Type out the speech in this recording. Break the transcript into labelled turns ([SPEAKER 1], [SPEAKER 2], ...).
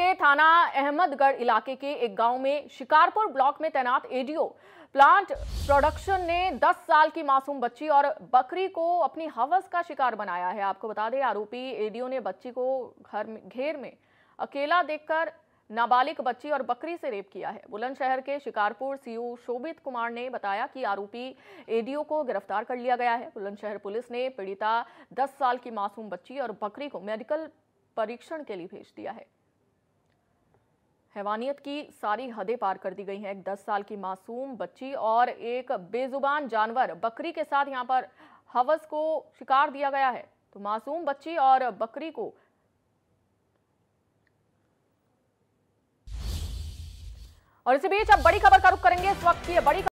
[SPEAKER 1] के थाना अहमदगढ़ इलाके के एक गांव में शिकारपुर ब्लॉक में तैनात एडीओ प्लांट प्रोडक्शन ने 10 साल की मासूम बच्ची और बकरी को अपनी हवस का शिकार बनाया है आपको बता दें आरोपी एडीओ ने बच्ची को घर घेर में अकेला देखकर नाबालिग बच्ची और बकरी से रेप किया है बुलंदशहर के शिकारपुर सीओ शोभित कुमार ने बताया कि आरोपी एडीओ को गिरफ्तार कर लिया गया है बुलंदशहर पुलिस ने पीड़िता 10 साल की मासूम बच्ची और बकरी को मेडिकल परीक्षण के लिए भेज दिया है हैवानियत की सारी हदें पार कर दी गई हैं एक 10 साल की मासूम बच्ची और एक बेजुबान जानवर बकरी के साथ यहाँ पर हवस को शिकार दिया गया है तो मासूम बच्ची और बकरी को और इसी बीच अब बड़ी खबर का रुख करेंगे इस वक्त की बड़ी